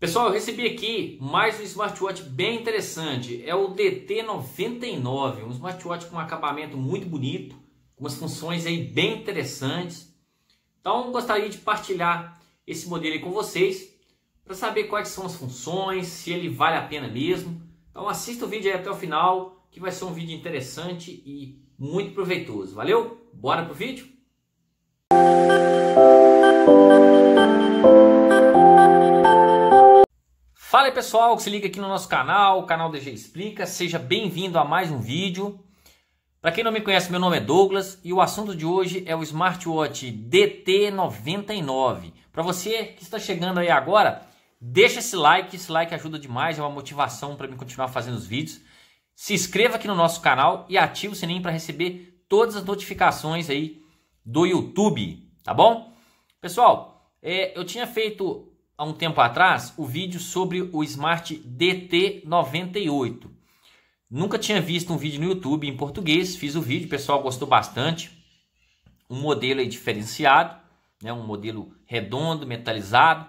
Pessoal, eu recebi aqui mais um smartwatch bem interessante. É o DT99, um smartwatch com um acabamento muito bonito, com umas funções aí bem interessantes. Então, gostaria de partilhar esse modelo com vocês para saber quais são as funções, se ele vale a pena mesmo. Então, assista o vídeo até o final, que vai ser um vídeo interessante e muito proveitoso. Valeu? Bora pro vídeo? Música Fala aí pessoal que se liga aqui no nosso canal, o canal DG Explica, seja bem-vindo a mais um vídeo. Para quem não me conhece, meu nome é Douglas e o assunto de hoje é o smartwatch DT99. Para você que está chegando aí agora, deixa esse like, esse like ajuda demais, é uma motivação para mim continuar fazendo os vídeos. Se inscreva aqui no nosso canal e ative o sininho para receber todas as notificações aí do YouTube, tá bom? Pessoal, é, eu tinha feito há um tempo atrás o vídeo sobre o Smart DT98. Nunca tinha visto um vídeo no YouTube em português, fiz o vídeo, o pessoal gostou bastante. Um modelo diferenciado, né, um modelo redondo, metalizado.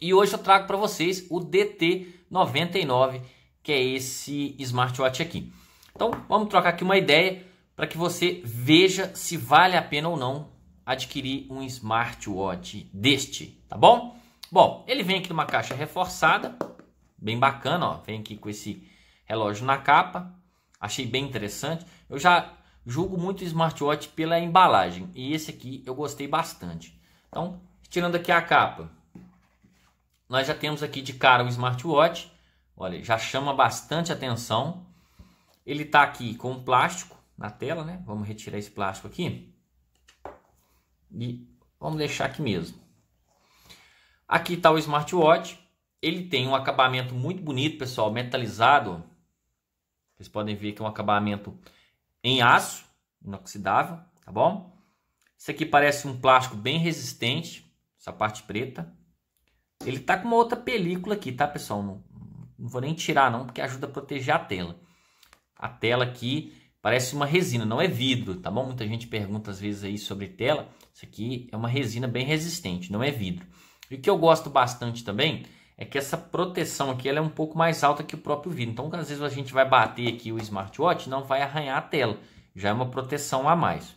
E hoje eu trago para vocês o DT99, que é esse smartwatch aqui. Então vamos trocar aqui uma ideia para que você veja se vale a pena ou não adquirir um smartwatch deste, tá bom? Bom, ele vem aqui numa caixa reforçada, bem bacana, ó. Vem aqui com esse relógio na capa. Achei bem interessante. Eu já julgo muito o smartwatch pela embalagem e esse aqui eu gostei bastante. Então, tirando aqui a capa, nós já temos aqui de cara o smartwatch. Olha, já chama bastante atenção. Ele está aqui com plástico na tela, né? Vamos retirar esse plástico aqui. E vamos deixar aqui mesmo. Aqui está o smartwatch. Ele tem um acabamento muito bonito, pessoal, metalizado. Vocês podem ver que é um acabamento em aço, inoxidável, tá bom? Isso aqui parece um plástico bem resistente, essa parte preta. Ele tá com uma outra película aqui, tá, pessoal? Não, não vou nem tirar não, porque ajuda a proteger a tela. A tela aqui parece uma resina, não é vidro, tá bom? Muita gente pergunta às vezes aí sobre tela. Isso aqui é uma resina bem resistente, não é vidro. E o que eu gosto bastante também é que essa proteção aqui ela é um pouco mais alta que o próprio vidro. Então, às vezes a gente vai bater aqui o smartwatch, não vai arranhar a tela. Já é uma proteção a mais.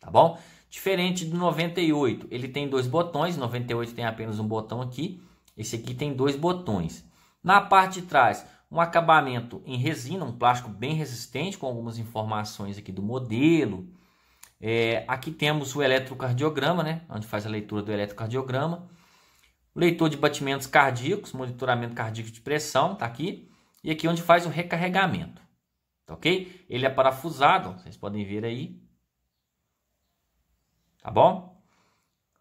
Tá bom? Diferente do 98, ele tem dois botões, 98 tem apenas um botão aqui, esse aqui tem dois botões. Na parte de trás, um acabamento em resina, um plástico bem resistente, com algumas informações aqui do modelo, é, aqui temos o eletrocardiograma, né? Onde faz a leitura do eletrocardiograma. O leitor de batimentos cardíacos, monitoramento cardíaco de pressão, tá aqui. E aqui é onde faz o recarregamento, tá ok? Ele é parafusado, vocês podem ver aí. Tá bom?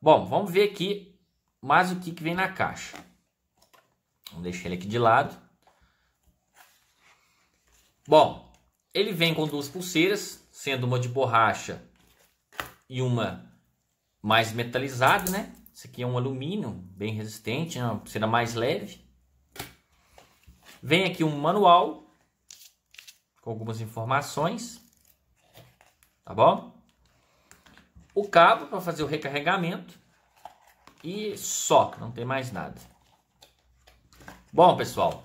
Bom, vamos ver aqui mais o que, que vem na caixa. Vamos deixar ele aqui de lado. Bom, ele vem com duas pulseiras, sendo uma de borracha e uma mais metalizada, né? Esse aqui é um alumínio bem resistente, né? uma piscina mais leve. Vem aqui um manual com algumas informações, tá bom? O cabo para fazer o recarregamento e só, não tem mais nada. Bom, pessoal,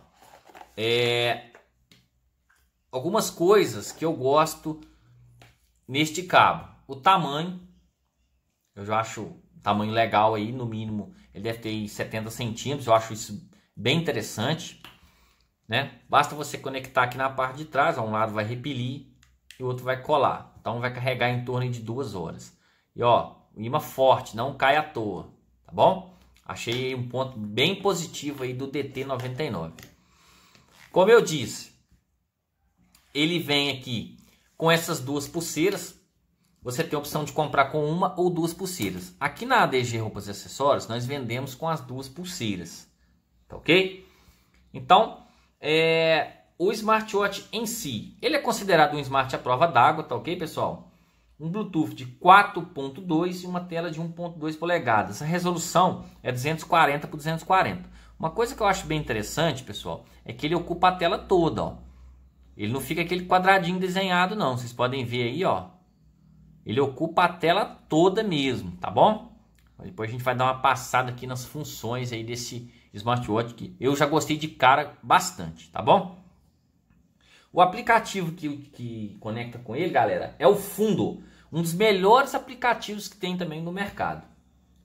é... algumas coisas que eu gosto neste cabo. O tamanho, eu já acho um tamanho legal aí, no mínimo ele deve ter 70 centímetros, eu acho isso bem interessante. Né? Basta você conectar aqui na parte de trás, ó, um lado vai repelir e o outro vai colar. Então vai carregar em torno de duas horas. E ó, o imã forte, não cai à toa, tá bom? Achei um ponto bem positivo aí do DT99. Como eu disse, ele vem aqui com essas duas pulseiras, você tem a opção de comprar com uma ou duas pulseiras. Aqui na ADG Roupas e Acessórios, nós vendemos com as duas pulseiras, tá ok? Então, é, o smartwatch em si, ele é considerado um smart à prova d'água, tá ok, pessoal? Um Bluetooth de 4.2 e uma tela de 1.2 polegadas. A resolução é 240 por 240. Uma coisa que eu acho bem interessante, pessoal, é que ele ocupa a tela toda, ó. Ele não fica aquele quadradinho desenhado, não. Vocês podem ver aí, ó. Ele ocupa a tela toda mesmo, tá bom? Depois a gente vai dar uma passada aqui nas funções aí desse smartwatch que eu já gostei de cara bastante, tá bom? O aplicativo que, que conecta com ele, galera, é o Fundo, um dos melhores aplicativos que tem também no mercado,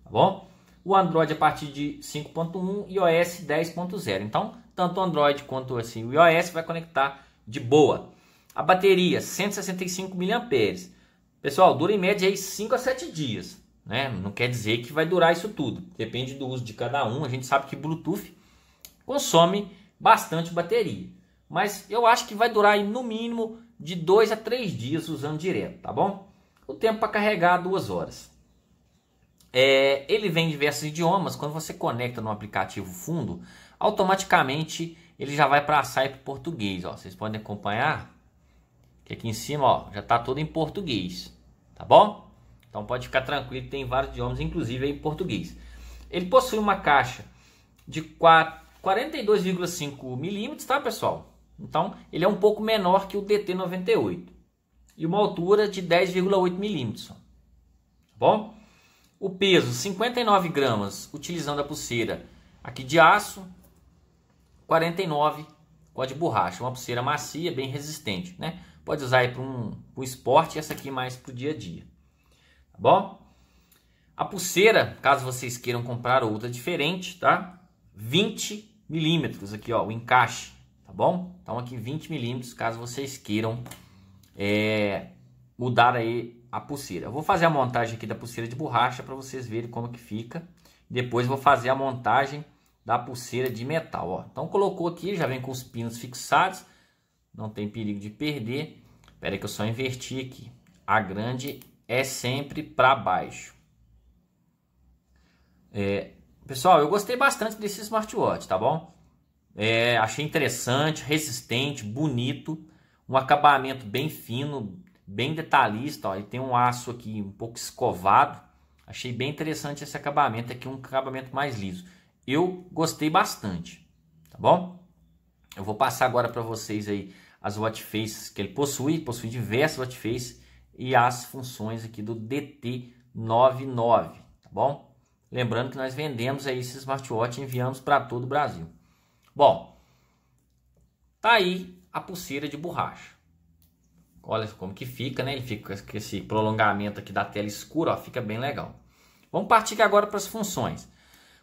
tá bom? O Android a partir de 5.1 e iOS 10.0. Então, tanto o Android quanto assim, o iOS vai conectar de boa. A bateria 165 mAh Pessoal, dura em média aí 5 a 7 dias. Né? Não quer dizer que vai durar isso tudo. Depende do uso de cada um. A gente sabe que Bluetooth consome bastante bateria. Mas eu acho que vai durar aí no mínimo de 2 a 3 dias usando direto, tá bom? O tempo para carregar duas horas. É, ele vem em diversos idiomas. Quando você conecta no aplicativo fundo, automaticamente ele já vai para a para português. Ó. Vocês podem acompanhar que aqui em cima ó, já está todo em português tá bom? Então pode ficar tranquilo, tem vários idiomas, inclusive em português. Ele possui uma caixa de 42,5 milímetros, tá pessoal? Então ele é um pouco menor que o DT98 e uma altura de 10,8 milímetros, tá bom? O peso 59 gramas, utilizando a pulseira aqui de aço, 49 com a de borracha, uma pulseira macia, bem resistente, né? Pode usar aí para um, um esporte e essa aqui mais para o dia a dia. Tá bom? A pulseira, caso vocês queiram comprar outra diferente, tá? 20 milímetros aqui, ó, o encaixe, tá bom? Então aqui 20 milímetros, caso vocês queiram é, mudar aí a pulseira. Eu vou fazer a montagem aqui da pulseira de borracha para vocês verem como que fica. Depois vou fazer a montagem da pulseira de metal, ó. Então colocou aqui, já vem com os pinos fixados não tem perigo de perder. Espera que eu só inverti aqui. A grande é sempre para baixo. É, pessoal, eu gostei bastante desse smartwatch, tá bom? É, achei interessante, resistente, bonito, um acabamento bem fino, bem detalhista. Ó, ele tem um aço aqui um pouco escovado. Achei bem interessante esse acabamento aqui, um acabamento mais liso. Eu gostei bastante, tá bom? Eu vou passar agora para vocês aí as watch faces que ele possui, possui diversas watch faces e as funções aqui do DT99, tá bom? Lembrando que nós vendemos aí esse smartwatch e enviamos para todo o Brasil. Bom, tá aí a pulseira de borracha. Olha como que fica, né? Ele fica com esse prolongamento aqui da tela escura, ó, fica bem legal. Vamos partir agora para as funções.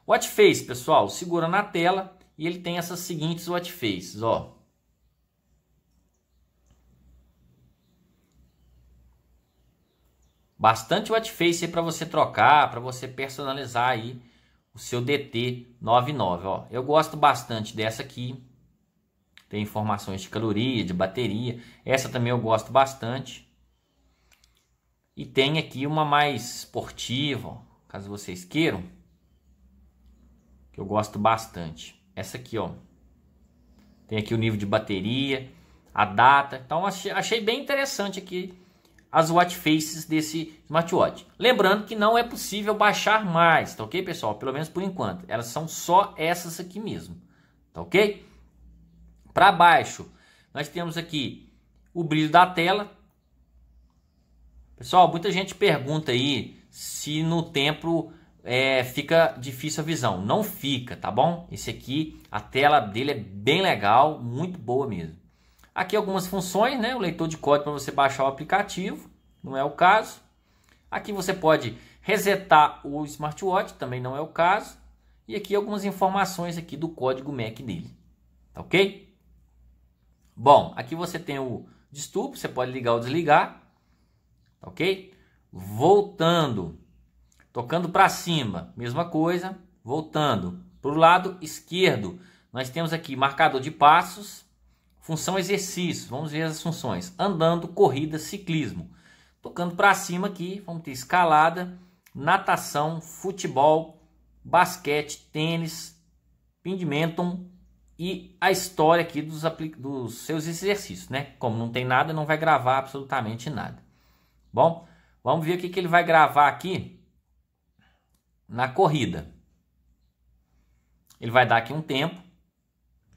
Watch face, pessoal, segura na tela, e ele tem essas seguintes what faces, ó. Bastante what face para você trocar, para você personalizar aí o seu DT99, ó. Eu gosto bastante dessa aqui. Tem informações de caloria, de bateria. Essa também eu gosto bastante. E tem aqui uma mais esportiva, ó, caso vocês queiram, que eu gosto bastante. Essa aqui, ó. Tem aqui o nível de bateria, a data. Então achei bem interessante aqui as watch faces desse smartwatch. Lembrando que não é possível baixar mais, tá ok, pessoal? Pelo menos por enquanto. Elas são só essas aqui mesmo, tá ok? Para baixo, nós temos aqui o brilho da tela. Pessoal, muita gente pergunta aí se no tempo é, fica difícil a visão. Não fica, tá bom? Esse aqui, a tela dele é bem legal, muito boa mesmo. Aqui algumas funções, né? O leitor de código para você baixar o aplicativo, não é o caso. Aqui você pode resetar o smartwatch, também não é o caso. E aqui algumas informações aqui do código MAC dele, tá ok? Bom, aqui você tem o distúrbio, você pode ligar ou desligar, tá ok? Voltando Tocando para cima, mesma coisa. Voltando para o lado esquerdo, nós temos aqui marcador de passos, função exercício. Vamos ver as funções: andando, corrida, ciclismo. Tocando para cima aqui, vamos ter escalada, natação, futebol, basquete, tênis, pendimento e a história aqui dos, dos seus exercícios, né? Como não tem nada, não vai gravar absolutamente nada. Bom, vamos ver o que, que ele vai gravar aqui na corrida. Ele vai dar aqui um tempo.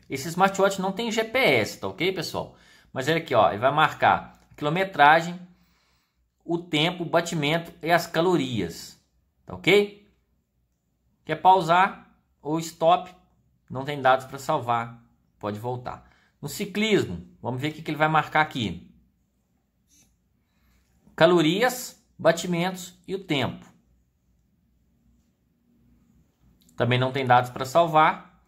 Esse smartwatch não tem GPS, tá ok, pessoal? Mas ele aqui, ó, ele vai marcar a quilometragem, o tempo, o batimento e as calorias, tá ok? Quer pausar ou stop? Não tem dados para salvar, pode voltar. No ciclismo, vamos ver o que ele vai marcar aqui: calorias, batimentos e o tempo. Também não tem dados para salvar.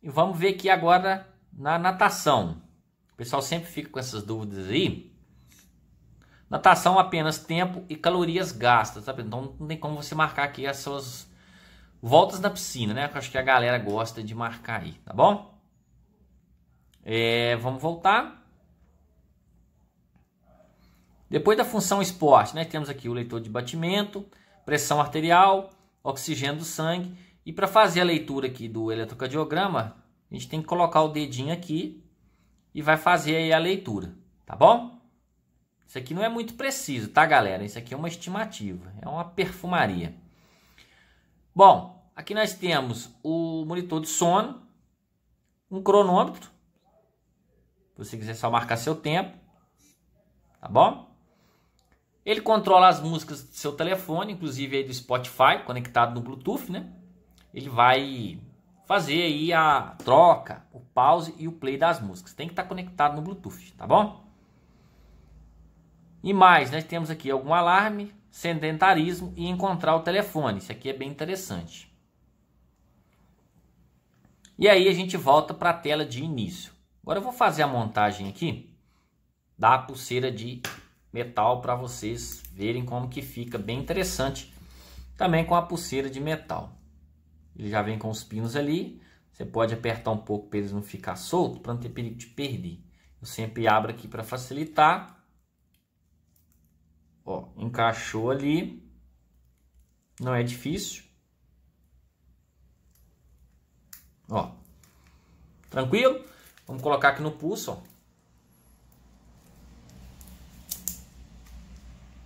E vamos ver aqui agora na natação. O pessoal sempre fica com essas dúvidas aí. Natação apenas tempo e calorias gastas, sabe? Então não tem como você marcar aqui as suas voltas na piscina, né? Eu acho que a galera gosta de marcar aí, tá bom? É, vamos voltar. Depois da função esporte, né? Temos aqui o leitor de batimento, pressão arterial, oxigênio do sangue e para fazer a leitura aqui do eletrocardiograma, a gente tem que colocar o dedinho aqui e vai fazer aí a leitura, tá bom? Isso aqui não é muito preciso, tá, galera? Isso aqui é uma estimativa, é uma perfumaria. Bom, aqui nós temos o monitor de sono, um cronômetro, se você quiser só marcar seu tempo, tá bom? Ele controla as músicas do seu telefone, inclusive aí do Spotify, conectado no Bluetooth, né? ele vai fazer aí a troca, o pause e o play das músicas. Tem que estar tá conectado no Bluetooth, tá bom? E mais, nós né, temos aqui algum alarme, sedentarismo e encontrar o telefone. Isso aqui é bem interessante. E aí a gente volta para a tela de início. Agora eu vou fazer a montagem aqui da pulseira de metal para vocês verem como que fica bem interessante também com a pulseira de metal. Ele já vem com os pinos ali. Você pode apertar um pouco para eles não ficar solto, para não ter perigo de perder. Eu sempre abro aqui para facilitar. Ó, encaixou ali. Não é difícil. Ó. Tranquilo? Vamos colocar aqui no pulso, ó.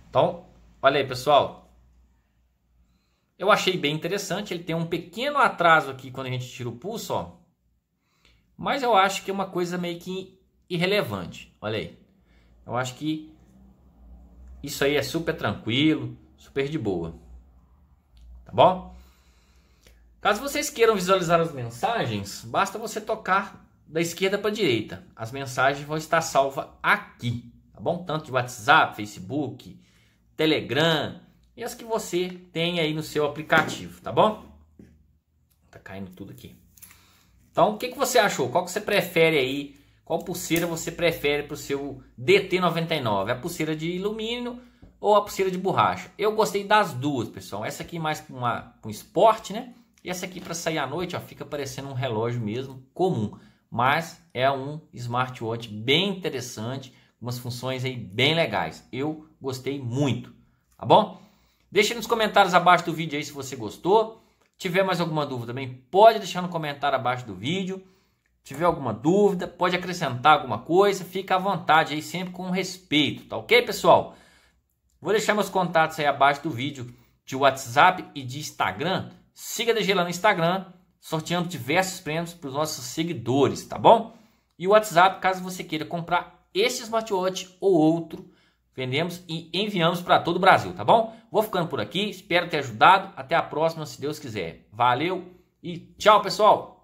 Então, olha aí, pessoal. Eu achei bem interessante, ele tem um pequeno atraso aqui quando a gente tira o pulso, ó. Mas eu acho que é uma coisa meio que irrelevante. Olha aí. Eu acho que isso aí é super tranquilo, super de boa. Tá bom? Caso vocês queiram visualizar as mensagens, basta você tocar da esquerda para a direita. As mensagens vão estar salvas aqui, tá bom? Tanto de WhatsApp, Facebook, Telegram, e as que você tem aí no seu aplicativo, tá bom? Tá caindo tudo aqui. Então, o que, que você achou? Qual que você prefere aí? Qual pulseira você prefere para o seu DT99? A pulseira de alumínio ou a pulseira de borracha? Eu gostei das duas, pessoal. Essa aqui mais para um esporte, né? E essa aqui para sair à noite, ó, fica parecendo um relógio mesmo, comum. Mas é um smartwatch bem interessante, umas funções aí bem legais. Eu gostei muito, tá bom? Deixa nos comentários abaixo do vídeo aí se você gostou. Tiver mais alguma dúvida também, pode deixar no comentário abaixo do vídeo. Tiver alguma dúvida, pode acrescentar alguma coisa, fica à vontade aí, sempre com respeito, tá ok, pessoal? Vou deixar meus contatos aí abaixo do vídeo de WhatsApp e de Instagram. Siga a DG lá no Instagram, sorteando diversos prêmios para os nossos seguidores, tá bom? E o WhatsApp, caso você queira comprar este smartwatch ou outro, Vendemos e enviamos para todo o Brasil, tá bom? Vou ficando por aqui, espero ter ajudado. Até a próxima, se Deus quiser. Valeu e tchau, pessoal!